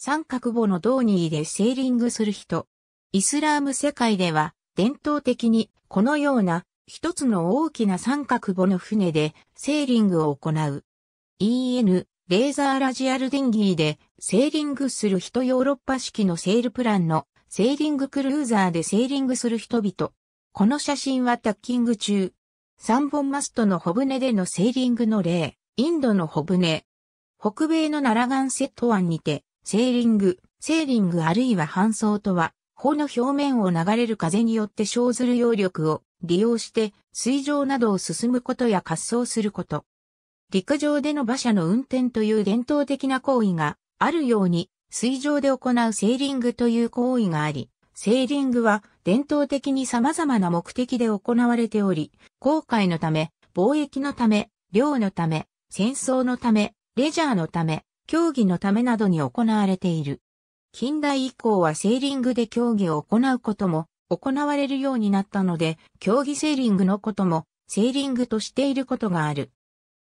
三角母のドーニーでセーリングする人。イスラーム世界では、伝統的に、このような、一つの大きな三角母の船で、セーリングを行う。EN、レーザーラジアルディンギーで、セーリングする人ヨーロッパ式のセールプランの、セーリングクルーザーでセーリングする人々。この写真はタッキング中。三本マストの小舟でのセーリングの例、インドの小舟。北米のナラガンセット湾にて、セーリング、セーリングあるいは搬送とは、帆の表面を流れる風によって生ずる揚力を利用して水上などを進むことや滑走すること。陸上での馬車の運転という伝統的な行為があるように、水上で行うセーリングという行為があり、セーリングは伝統的に様々な目的で行われており、航海のため、貿易のため、漁のため、戦争のため、レジャーのため、競技のためなどに行われている。近代以降はセーリングで競技を行うことも行われるようになったので、競技セーリングのこともセーリングとしていることがある。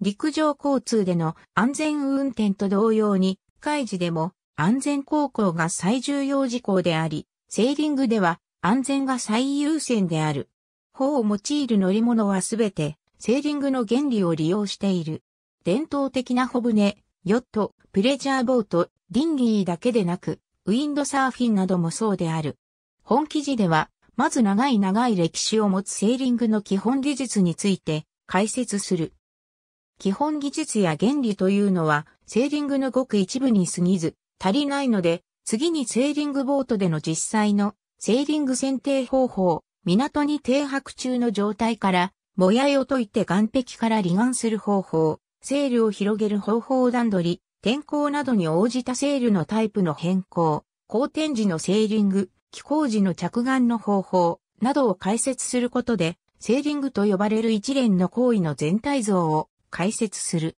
陸上交通での安全運転と同様に、海事でも安全航行が最重要事項であり、セーリングでは安全が最優先である。法を用いる乗り物はすべてセーリングの原理を利用している。伝統的な帆船、ヨット、プレジャーボート、ディンギーだけでなく、ウィンドサーフィンなどもそうである。本記事では、まず長い長い歴史を持つセーリングの基本技術について解説する。基本技術や原理というのは、セーリングのごく一部に過ぎず、足りないので、次にセーリングボートでの実際のセーリング選定方法、港に停泊中の状態から、もやいを解いて岸壁から離岸する方法、セールを広げる方法を段取り、天候などに応じたセールのタイプの変更、好天時のセーリング、気候時の着眼の方法などを解説することで、セーリングと呼ばれる一連の行為の全体像を解説する。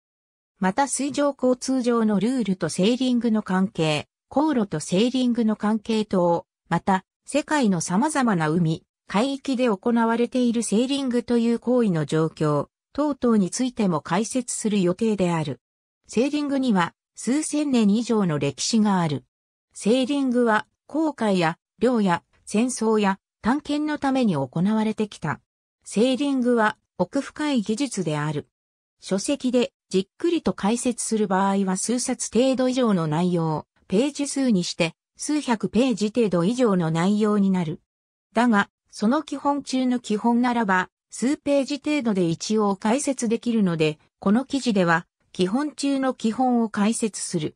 また水上交通上のルールとセーリングの関係、航路とセーリングの関係等、また世界の様々な海、海域で行われているセーリングという行為の状況、等々についても解説する予定である。セーリングには数千年以上の歴史がある。セーリングは航海や漁や戦争や探検のために行われてきた。セーリングは奥深い技術である。書籍でじっくりと解説する場合は数冊程度以上の内容、ページ数にして数百ページ程度以上の内容になる。だが、その基本中の基本ならば、数ページ程度で一応解説できるので、この記事では基本中の基本を解説する。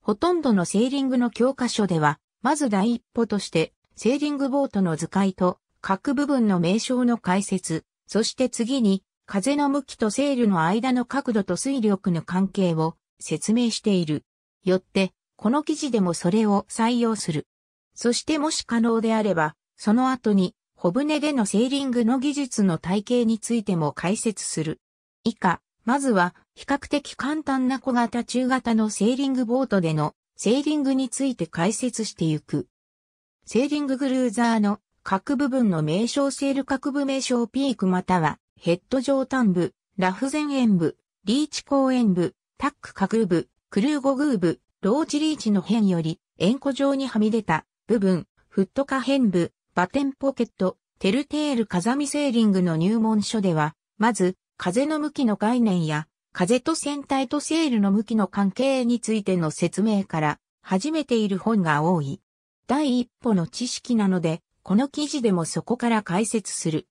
ほとんどのセーリングの教科書では、まず第一歩として、セーリングボートの図解と各部分の名称の解説、そして次に風の向きとセールの間の角度と水力の関係を説明している。よって、この記事でもそれを採用する。そしてもし可能であれば、その後に小舟でのセーリングの技術の体系についても解説する。以下、まずは比較的簡単な小型中型のセーリングボートでのセーリングについて解説していく。セーリンググルーザーの各部分の名称セール各部名称ピークまたはヘッド上端部、ラフ前縁部、リーチ後縁部、タック下空部、クルーグー部、ローチリーチの辺より円弧状にはみ出た部分、フット下辺部、バテンポケット、テルテール風見セーリングの入門書では、まず、風の向きの概念や、風と船体とセールの向きの関係についての説明から、始めている本が多い。第一歩の知識なので、この記事でもそこから解説する。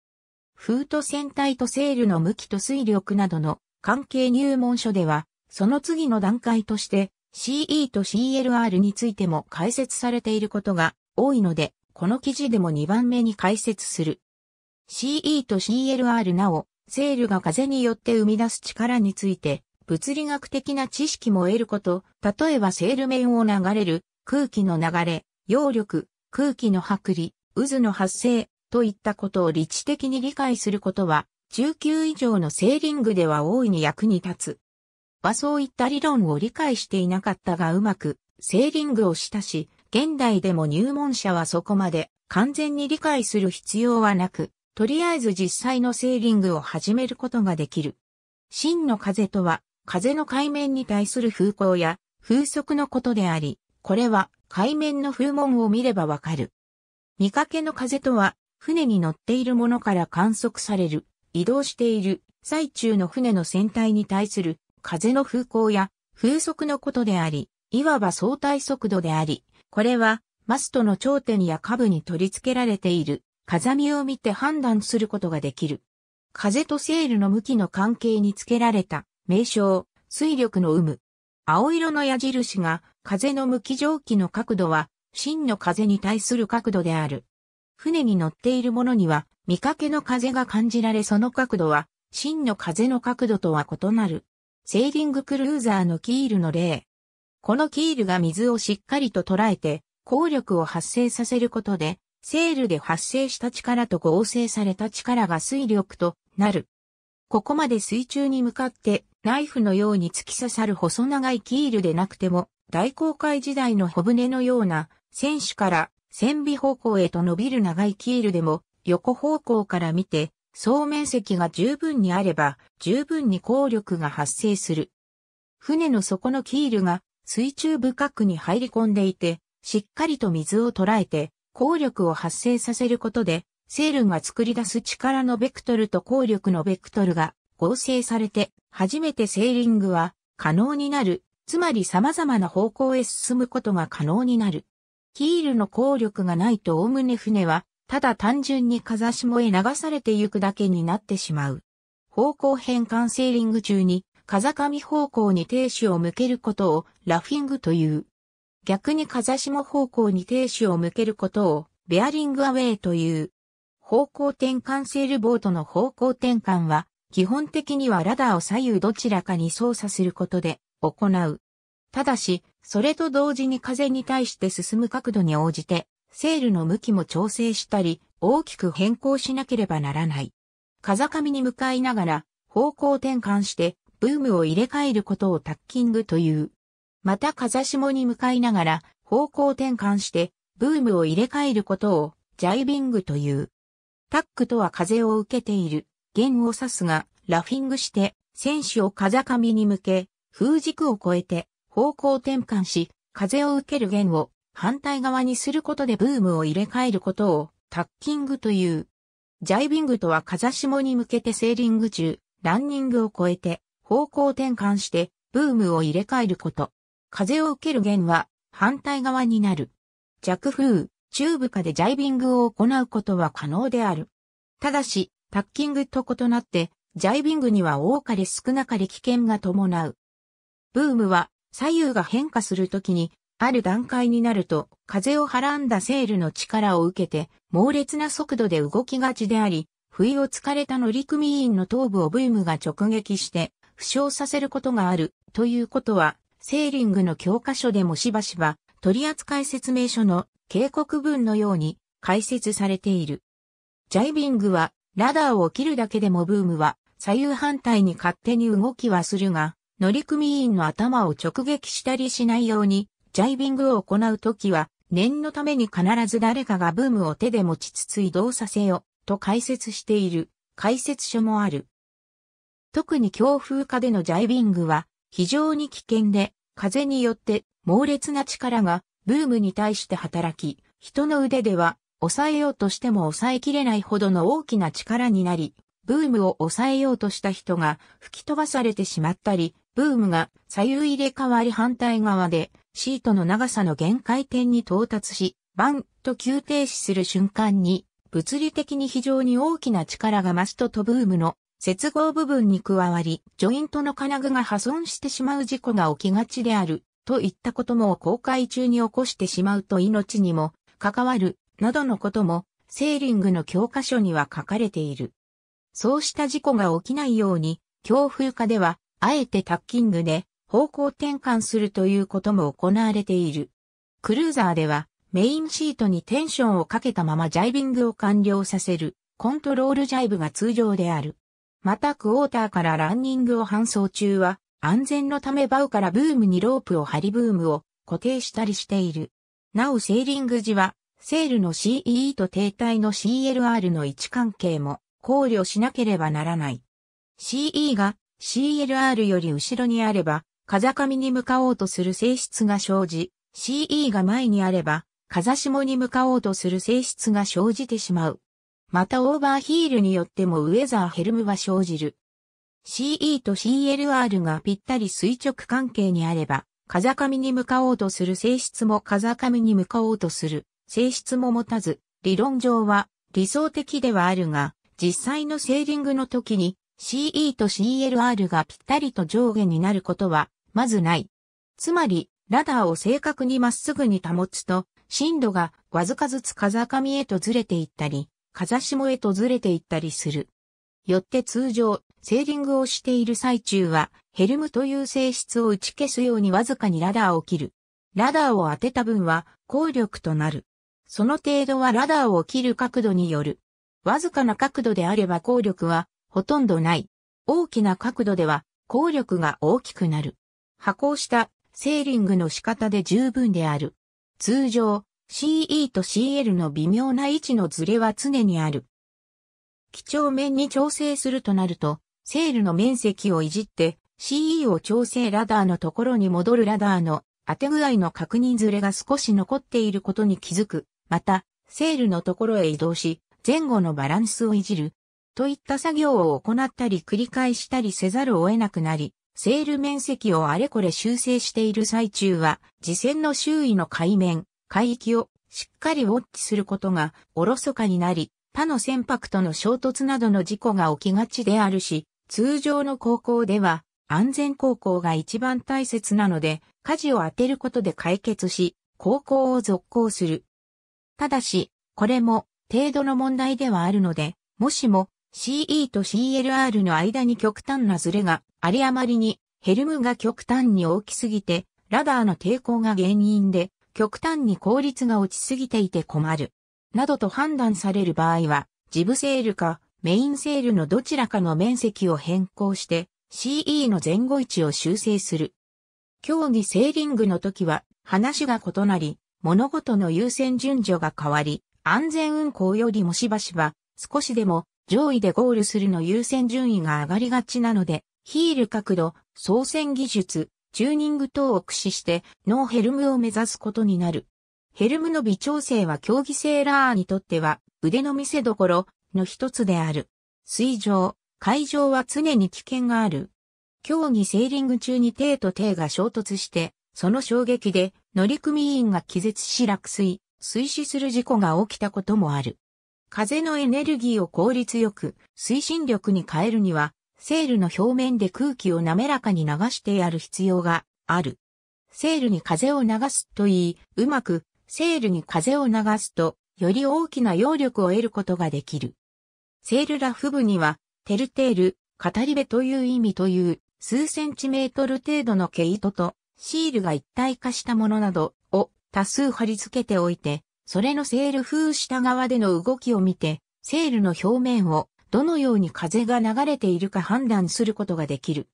風と船体とセールの向きと水力などの関係入門書では、その次の段階として CE と CLR についても解説されていることが多いので、この記事でも2番目に解説する。CE と CLR なお、セールが風によって生み出す力について、物理学的な知識も得ること、例えばセール面を流れる、空気の流れ、揚力、空気の剥離、渦の発生、といったことを理知的に理解することは、19以上のセーリングでは大いに役に立つ。はそういった理論を理解していなかったがうまく、セーリングをしたし、現代でも入門者はそこまで完全に理解する必要はなく、とりあえず実際のセーリングを始めることができる。真の風とは、風の海面に対する風向や風速のことであり、これは海面の風紋を見ればわかる。見かけの風とは、船に乗っているものから観測される、移動している最中の船の船体に対する風の風向や風速のことであり、いわば相対速度であり、これは、マストの頂点や下部に取り付けられている、風見を見て判断することができる。風とセールの向きの関係につけられた、名称、水力の有無。青色の矢印が、風の向き蒸気の角度は、真の風に対する角度である。船に乗っているものには、見かけの風が感じられその角度は、真の風の角度とは異なる。セーリングクルーザーのキールの例。このキールが水をしっかりと捉えて、効力を発生させることで、セールで発生した力と合成された力が水力となる。ここまで水中に向かってナイフのように突き刺さる細長いキールでなくても、大航海時代の小舟のような、船首から船尾方向へと伸びる長いキールでも、横方向から見て、総面積が十分にあれば、十分に効力が発生する。船の底のキールが水中深くに入り込んでいて、しっかりと水を捉えて、効力を発生させることで、セールが作り出す力のベクトルと効力のベクトルが合成されて、初めてセーリングは可能になる、つまり様々な方向へ進むことが可能になる。キールの効力がないとおおむね船は、ただ単純に風下へ流されてゆくだけになってしまう。方向変換セーリング中に、風上方向に停止を向けることをラフィングという。逆に風下方向に停止を向けることを、ベアリングアウェイという。方向転換セールボートの方向転換は、基本的にはラダーを左右どちらかに操作することで行う。ただし、それと同時に風に対して進む角度に応じて、セールの向きも調整したり、大きく変更しなければならない。風上に向かいながら、方向転換して、ブームを入れ替えることをタッキングという。また風下に向かいながら方向転換してブームを入れ替えることをジャイビングという。タックとは風を受けている弦を指すがラフィングして選手を風上に向け風軸を越えて方向転換し風を受ける弦を反対側にすることでブームを入れ替えることをタッキングという。ジャイビングとは風下に向けてセーリング中、ランニングを越えて方向転換してブームを入れ替えること。風を受ける弦は反対側になる。弱風、中部下でジャイビングを行うことは可能である。ただし、タッキングと異なって、ジャイビングには多かれ少なかれ危険が伴う。ブームは左右が変化するときに、ある段階になると、風をはらんだセールの力を受けて、猛烈な速度で動きがちであり、不意をつかれた乗組員の頭部をブームが直撃して、負傷させることがある、ということは、セーリングの教科書でもしばしば取扱説明書の警告文のように解説されている。ジャイビングはラダーを切るだけでもブームは左右反対に勝手に動きはするが、乗組員の頭を直撃したりしないようにジャイビングを行うときは念のために必ず誰かがブームを手で持ちつつ移動させよと解説している解説書もある。特に強風下でのジャイビングは非常に危険で、風によって猛烈な力がブームに対して働き、人の腕では抑えようとしても抑えきれないほどの大きな力になり、ブームを抑えようとした人が吹き飛ばされてしまったり、ブームが左右入れ替わり反対側でシートの長さの限界点に到達し、バンと急停止する瞬間に物理的に非常に大きな力が増すととブームの接合部分に加わり、ジョイントの金具が破損してしまう事故が起きがちである、といったことも公開中に起こしてしまうと命にも関わる、などのことも、セーリングの教科書には書かれている。そうした事故が起きないように、強風化では、あえてタッキングで方向転換するということも行われている。クルーザーでは、メインシートにテンションをかけたままジャイビングを完了させる、コントロールジャイブが通常である。またクォーターからランニングを搬送中は、安全のためバウからブームにロープを張りブームを固定したりしている。なおセーリング時は、セールの CE と停滞の CLR の位置関係も考慮しなければならない。CE が CLR より後ろにあれば、風上に向かおうとする性質が生じ、CE が前にあれば、風下に向かおうとする性質が生じてしまう。またオーバーヒールによってもウェザーヘルムは生じる。CE と CLR がぴったり垂直関係にあれば、風上に向かおうとする性質も風上に向かおうとする性質も持たず、理論上は理想的ではあるが、実際のセーリングの時に CE と CLR がぴったりと上下になることは、まずない。つまり、ラダーを正確にまっすぐに保つと、深度がわずかずつ風上へとずれていったり、風下へとずれていったりする。よって通常、セーリングをしている最中は、ヘルムという性質を打ち消すようにわずかにラダーを切る。ラダーを当てた分は、効力となる。その程度はラダーを切る角度による。わずかな角度であれば効力は、ほとんどない。大きな角度では、効力が大きくなる。破光した、セーリングの仕方で十分である。通常、CE と CL の微妙な位置のズレは常にある。基調面に調整するとなると、セールの面積をいじって CE を調整ラダーのところに戻るラダーの当て具合の確認ズレが少し残っていることに気づく。また、セールのところへ移動し、前後のバランスをいじる。といった作業を行ったり繰り返したりせざるを得なくなり、セール面積をあれこれ修正している最中は、次戦の周囲の海面、海域をしっかりウォッチすることがおろそかになり、他の船舶との衝突などの事故が起きがちであるし、通常の航行では安全航行が一番大切なので、舵を当てることで解決し、航行を続行する。ただし、これも程度の問題ではあるので、もしも CE と CLR の間に極端なズレがありあまりにヘルムが極端に大きすぎて、ラダーの抵抗が原因で極端に効率が落ちすぎていて困る、などと判断される場合は、ジブセールかメインセールのどちらかの面積を変更して CE の前後位置を修正する。競技セーリングの時は話が異なり、物事の優先順序が変わり、安全運行よりもしばしば少しでも上位でゴールするの優先順位が上がりがちなので、ヒール角度、操船技術、チューニング等を駆使してノーヘルムを目指すことになる。ヘルムの微調整は競技セーラーにとっては腕の見せどころの一つである。水上、海上は常に危険がある。競技セーリング中に艇と艇が衝突して、その衝撃で乗組員が気絶し落水、水死する事故が起きたこともある。風のエネルギーを効率よく推進力に変えるにはセールの表面で空気を滑らかに流してやる必要がある。セールに風を流すといい、うまくセールに風を流すと、より大きな揚力を得ることができる。セールラフ部には、テルテール、語り部という意味という、数センチメートル程度の毛糸と、シールが一体化したものなどを多数貼り付けておいて、それのセール風下側での動きを見て、セールの表面をどのように風が流れているか判断することができる。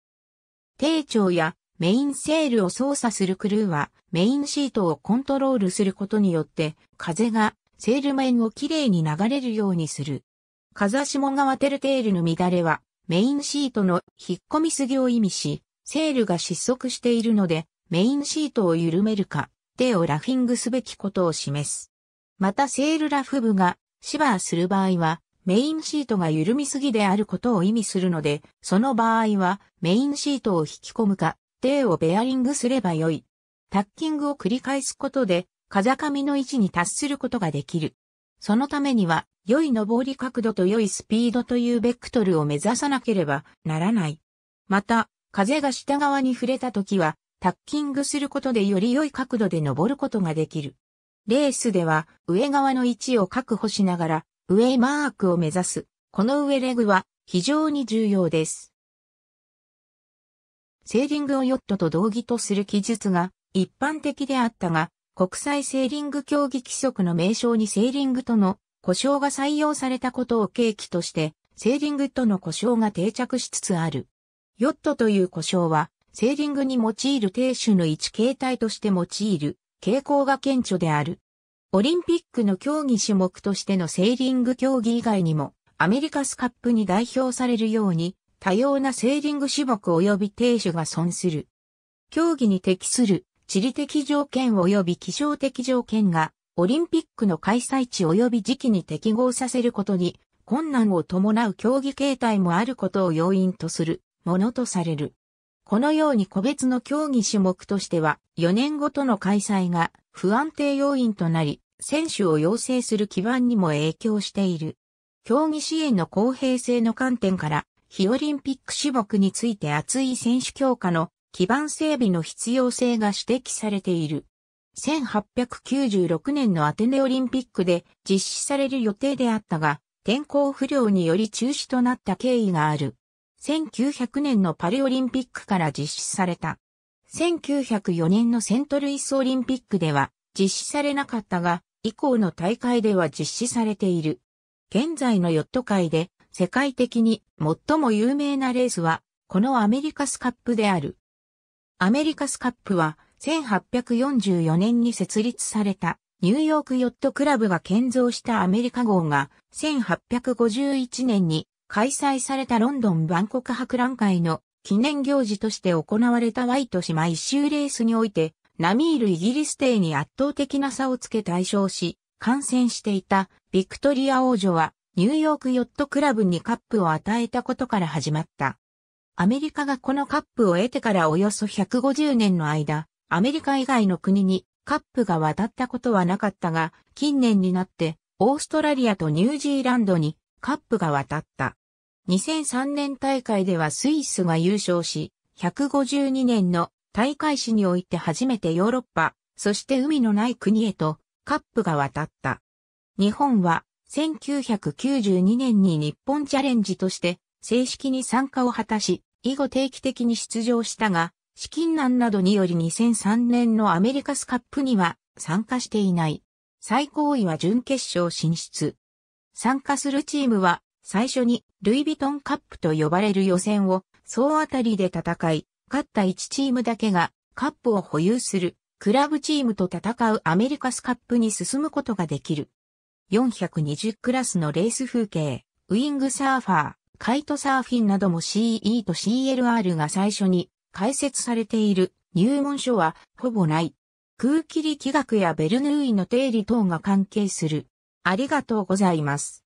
定調やメインセールを操作するクルーはメインシートをコントロールすることによって風がセール面をきれいに流れるようにする。風下が当てるテールの乱れはメインシートの引っ込みすぎを意味し、セールが失速しているのでメインシートを緩めるか、手をラフィングすべきことを示す。またセールラフ部がシバーする場合はメインシートが緩みすぎであることを意味するので、その場合はメインシートを引き込むか、デーをベアリングすればよい。タッキングを繰り返すことで、風上の位置に達することができる。そのためには、良い上り角度と良いスピードというベクトルを目指さなければならない。また、風が下側に触れた時は、タッキングすることでより良い角度で登ることができる。レースでは、上側の位置を確保しながら、上マークを目指す。この上レグは非常に重要です。セーリングをヨットと同義とする記述が一般的であったが、国際セーリング競技規則の名称にセーリングとの故障が採用されたことを契機として、セーリングとの故障が定着しつつある。ヨットという故障は、セーリングに用いる亭主の一形態として用いる傾向が顕著である。オリンピックの競技種目としてのセーリング競技以外にも、アメリカスカップに代表されるように、多様なセーリング種目及び停種が損する。競技に適する地理的条件及び気象的条件が、オリンピックの開催地及び時期に適合させることに、困難を伴う競技形態もあることを要因とするものとされる。このように個別の競技種目としては4年ごとの開催が不安定要因となり、選手を養成する基盤にも影響している。競技支援の公平性の観点から、非オリンピック種目について熱い選手強化の基盤整備の必要性が指摘されている。1896年のアテネオリンピックで実施される予定であったが、天候不良により中止となった経緯がある。1900年のパリオリンピックから実施された。1904年のセントルイスオリンピックでは実施されなかったが、以降の大会では実施されている。現在のヨット界で世界的に最も有名なレースは、このアメリカスカップである。アメリカスカップは1844年に設立されたニューヨークヨットクラブが建造したアメリカ号が1851年に開催されたロンドン万国博覧会の記念行事として行われたワイト島一周レースにおいて、ナミールイギリス帝に圧倒的な差をつけ対象し、感染していたビクトリア王女はニューヨークヨットクラブにカップを与えたことから始まった。アメリカがこのカップを得てからおよそ150年の間、アメリカ以外の国にカップが渡ったことはなかったが、近年になってオーストラリアとニュージーランドにカップが渡った。2003年大会ではスイスが優勝し、152年の大会史において初めてヨーロッパ、そして海のない国へとカップが渡った。日本は1992年に日本チャレンジとして正式に参加を果たし、以後定期的に出場したが、資金難などにより2003年のアメリカスカップには参加していない。最高位は準決勝進出。参加するチームは最初にルイ・ヴィトンカップと呼ばれる予選を総当たりで戦い、勝った1チームだけがカップを保有するクラブチームと戦うアメリカスカップに進むことができる。420クラスのレース風景、ウィングサーファー、カイトサーフィンなども CE と CLR が最初に解説されている入門書はほぼない。空気力学やベルヌーイの定理等が関係する。ありがとうございます。